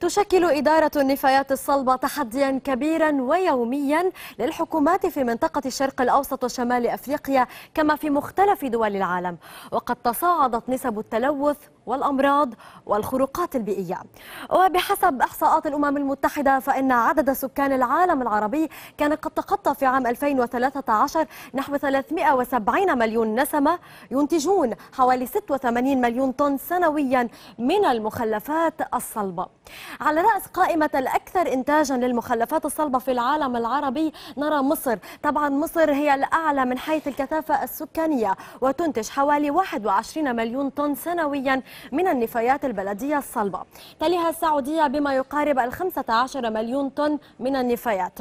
تشكل إدارة النفايات الصلبة تحديا كبيرا ويوميا للحكومات في منطقة الشرق الأوسط وشمال أفريقيا كما في مختلف دول العالم وقد تصاعدت نسب التلوث والأمراض والخروقات البيئية وبحسب إحصاءات الأمم المتحدة فإن عدد سكان العالم العربي كان قد تخطى في عام 2013 نحو 370 مليون نسمة ينتجون حوالي 86 مليون طن سنويا من المخلفات الصلبة على رأس قائمة الأكثر إنتاجا للمخلفات الصلبة في العالم العربي نرى مصر طبعا مصر هي الأعلى من حيث الكثافة السكانية وتنتج حوالي 21 مليون طن سنويا من النفايات البلدية الصلبة تليها السعودية بما يقارب الخمسة عشر مليون طن من النفايات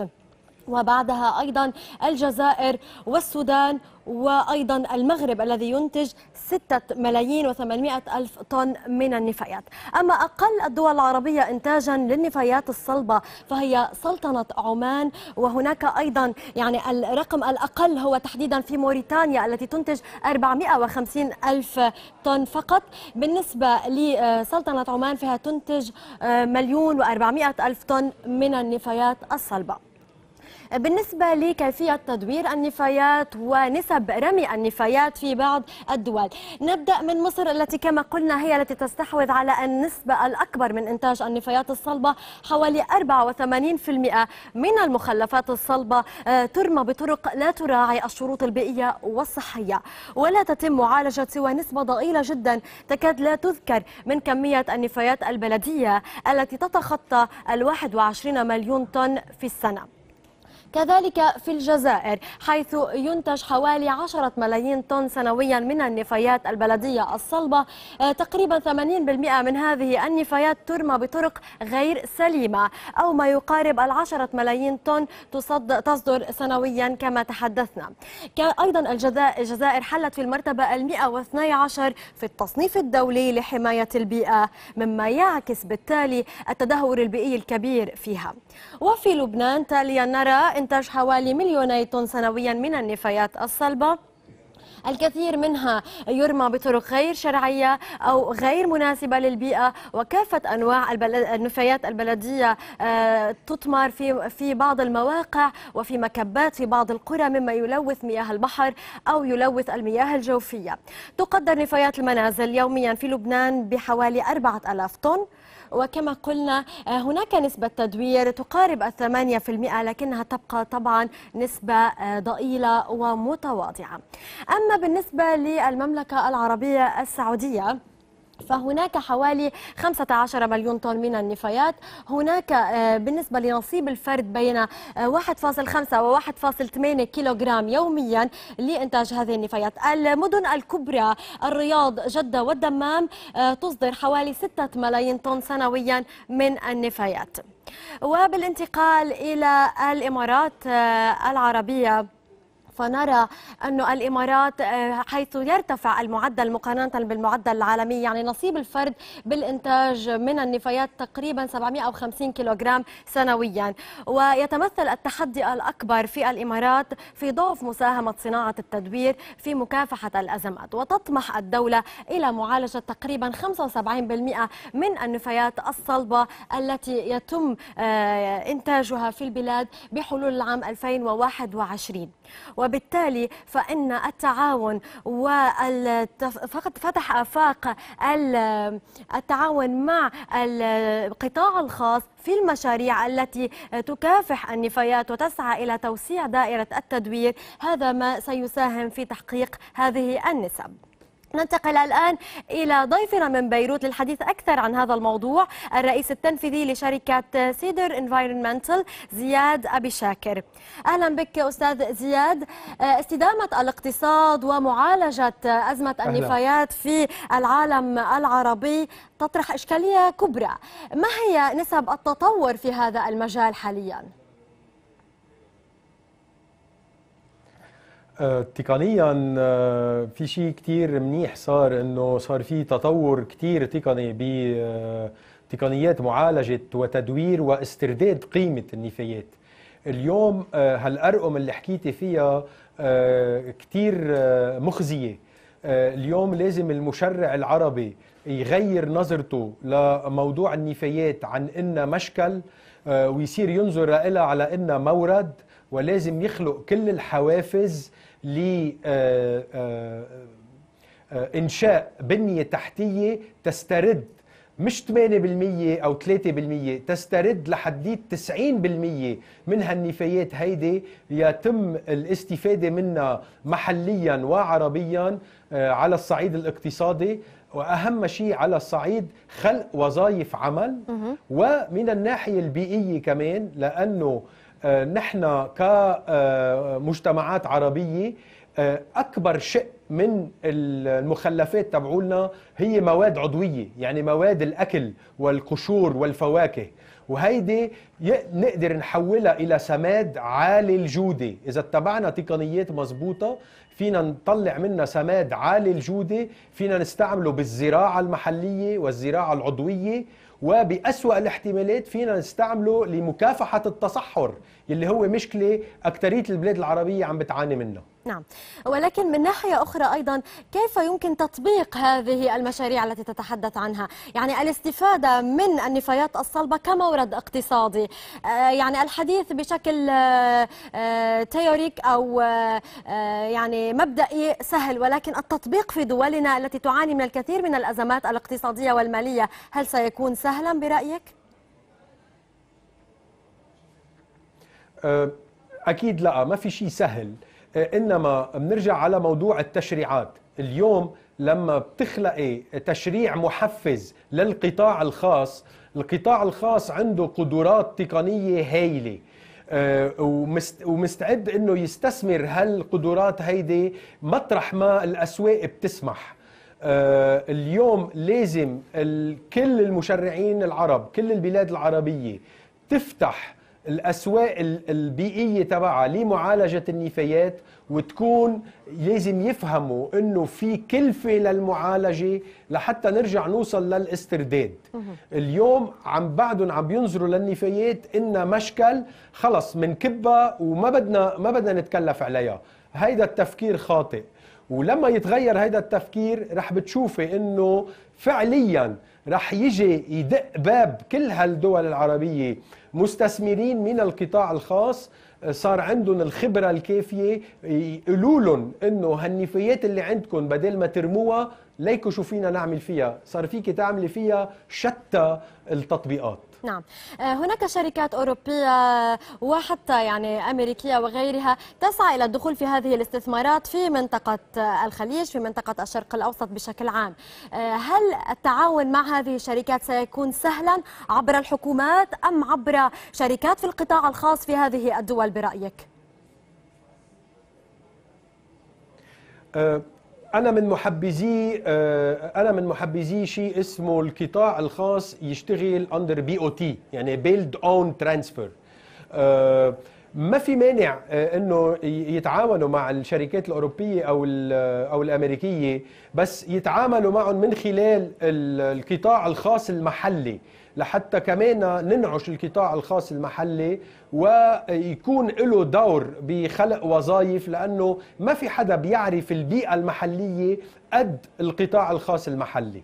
وبعدها أيضا الجزائر والسودان وأيضا المغرب الذي ينتج 6 ملايين و800 ألف طن من النفايات أما أقل الدول العربية إنتاجا للنفايات الصلبة فهي سلطنة عمان وهناك أيضا يعني الرقم الأقل هو تحديدا في موريتانيا التي تنتج 450 ألف طن فقط بالنسبة لسلطنة عمان فيها تنتج مليون و400 ألف طن من النفايات الصلبة بالنسبة لكيفية تدوير النفايات ونسب رمي النفايات في بعض الدول نبدأ من مصر التي كما قلنا هي التي تستحوذ على النسبة الأكبر من إنتاج النفايات الصلبة حوالي 84% من المخلفات الصلبة آه، ترمى بطرق لا تراعي الشروط البيئية والصحية ولا تتم معالجة سوى نسبة ضئيلة جدا تكاد لا تذكر من كمية النفايات البلدية التي تتخطى ال 21 مليون طن في السنة كذلك في الجزائر حيث ينتج حوالي 10 ملايين طن سنويا من النفايات البلدية الصلبة آه، تقريبا 80% من هذه النفايات ترمى بطرق غير سليمة أو ما يقارب العشرة ملايين طن تصدر سنويا كما تحدثنا أيضا الجزائر حلت في المرتبة المئة واثني عشر في التصنيف الدولي لحماية البيئة مما يعكس بالتالي التدهور البيئي الكبير فيها وفي لبنان تاليا نرى إنتاج حوالي مليوني طن سنويا من النفايات الصلبة الكثير منها يرمى بطرق غير شرعية أو غير مناسبة للبيئة وكافة أنواع النفايات البلدية آه، تطمر في في بعض المواقع وفي مكبات في بعض القرى مما يلوث مياه البحر أو يلوث المياه الجوفية تقدر نفايات المنازل يوميا في لبنان بحوالي 4000 طن وكما قلنا آه، هناك نسبة تدوير تقارب الثمانية في المئة لكنها تبقى طبعا نسبة آه، ضئيلة ومتواضعة أما بالنسبة للمملكة العربية السعودية فهناك حوالي 15 مليون طن من النفايات هناك آه، بالنسبة لنصيب الفرد بين 1.5 آه، و 1.8 كيلوغرام يوميا لإنتاج هذه النفايات المدن الكبرى الرياض جدة والدمام آه، تصدر حوالي 6 ملايين طن سنويا من النفايات وبالانتقال إلى الإمارات العربية فنرى أن الإمارات آه، حيث يرتفع المعدل مقارنة بالمعدل العالمي يعني نصيب الفرد بالإنتاج من النفايات تقريبا 750 كيلوغرام سنويا ويتمثل التحدي الأكبر في الإمارات في ضعف مساهمة صناعة التدوير في مكافحة الأزمات وتطمح الدولة إلى معالجة تقريبا 75% من النفايات الصلبة التي يتم آه، إنتاجها في البلاد بحلول العام 2021 وبالتالي فإن التعاون فتح آفاق التعاون مع القطاع الخاص في المشاريع التي تكافح النفايات وتسعى إلى توسيع دائرة التدوير هذا ما سيساهم في تحقيق هذه النسب ننتقل الآن إلى ضيفنا من بيروت للحديث أكثر عن هذا الموضوع الرئيس التنفيذي لشركة سيدر انفايرمنتال زياد أبي شاكر أهلا بك أستاذ زياد آه، استدامة الاقتصاد ومعالجة أزمة النفايات في العالم العربي تطرح إشكالية كبرى ما هي نسب التطور في هذا المجال حالياً؟ آه، تقنيا آه، في شيء كثير منيح صار انه صار في تطور كثير تقني بتقنيات آه، معالجه وتدوير واسترداد قيمه النفايات اليوم هالارقم اللي حكيتي فيها كثير مخزيه اليوم لازم المشرع العربي يغير نظرته لموضوع النفايات عن انها مشكل ويصير ينظر لها على انها مورد ولازم يخلق كل الحوافز لإنشاء آه، آه، آه، بنية تحتية تسترد مش 8% او 3% تسترد لحديت 90% من هالنفايات هيدي يتم الاستفاده منها محليا وعربيا على الصعيد الاقتصادي واهم شيء على الصعيد خلق وظائف عمل ومن الناحيه البيئيه كمان لانه آه، نحن كمجتمعات عربية آه، أكبر شق من المخلفات تبعولنا هي مواد عضوية يعني مواد الأكل والقشور والفواكه وهيدي نقدر نحولها إلى سماد عالي الجودة إذا اتبعنا تقنيات مضبوطة فينا نطلع منها سماد عالي الجودة فينا نستعمله بالزراعة المحلية والزراعة العضوية وبأسوأ الاحتمالات فينا نستعمله لمكافحة التصحر اللي هو مشكلة أكترية البلاد العربية عم بتعاني منه نعم ولكن من ناحية أخرى أيضا كيف يمكن تطبيق هذه المشاريع التي تتحدث عنها يعني الاستفادة من النفايات الصلبة كمورد اقتصادي آه، يعني الحديث بشكل آه، آه، تيوريك أو يعني مبدئي سهل ولكن التطبيق في دولنا التي تعاني من الكثير من الأزمات الاقتصادية والمالية هل سيكون سهلا برأيك؟ أكيد لا ما في شيء سهل آه، انما بنرجع على موضوع التشريعات اليوم لما بتخلقي تشريع محفز للقطاع الخاص القطاع الخاص عنده قدرات تقنيه هائله آه، ومستعد انه يستثمر هالقدرات هيدي مطرح ما الاسواق بتسمح آه، اليوم لازم كل المشرعين العرب كل البلاد العربيه تفتح الاسواق البيئيه تبعها لمعالجه النفايات وتكون لازم يفهموا انه في كلفه للمعالجه لحتى نرجع نوصل للاسترداد اليوم عم بعدهم عم بينظروا للنفايات انها مشكل خلص منكبها وما بدنا ما بدنا نتكلف عليها هيدا التفكير خاطئ ولما يتغير هيدا التفكير رح بتشوفي انه فعليا رح يجي يدق باب كل هالدول العربية مستثمرين من القطاع الخاص آه، صار عندهم الخبرة الكافية يقولوا لهم انه هالنفايات اللي عندكم بدل ما ترموها ليكو شو فينا نعمل فيها صار فيك تعملي فيها شتى التطبيقات نعم آه، هناك شركات أوروبية وحتى يعني أمريكية وغيرها تسعى إلى الدخول في هذه الاستثمارات في منطقة الخليج في منطقة الشرق الأوسط بشكل عام آه، هل التعاون مع هذه الشركات سيكون سهلا عبر الحكومات أم عبر شركات في القطاع الخاص في هذه الدول برأيك؟ أه انا من محبزي آه، انا من محبزي شيء اسمه القطاع الخاص يشتغل اندر بي او تي يعني بيلد اون ترانسفير ما في مانع آه، انه يتعاملوا مع الشركات الاوروبيه او او الامريكيه بس يتعاملوا معهم من خلال القطاع الخاص المحلي لحتى كمان ننعش القطاع الخاص المحلي ويكون له دور بخلق وظائف لانه ما في حدا بيعرف البيئه المحليه قد القطاع الخاص المحلي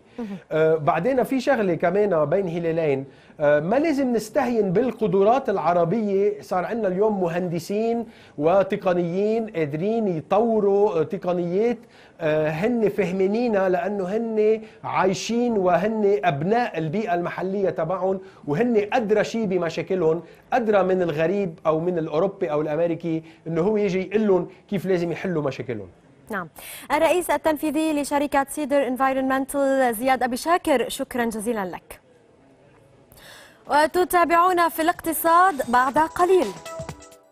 آه بعدين في شغله كمان بين هلالين آه ما لازم نستهين بالقدرات العربيه صار عندنا اليوم مهندسين وتقنيين قادرين يطوروا تقنيات آه هن فهمانينا لانه هن عايشين وهن ابناء البيئه المحليه تبعهم وهن ادرى شيء بمشاكلهم ادرى من الغريب او من الاوروبي او الامريكي انه هو يجي يقول لهم كيف لازم يحلوا مشاكلهم نعم الرئيس التنفيذي لشركة سيدر انفايرمنتال زياد أبي شاكر شكرا جزيلا لك وتتابعونا في الاقتصاد بعد قليل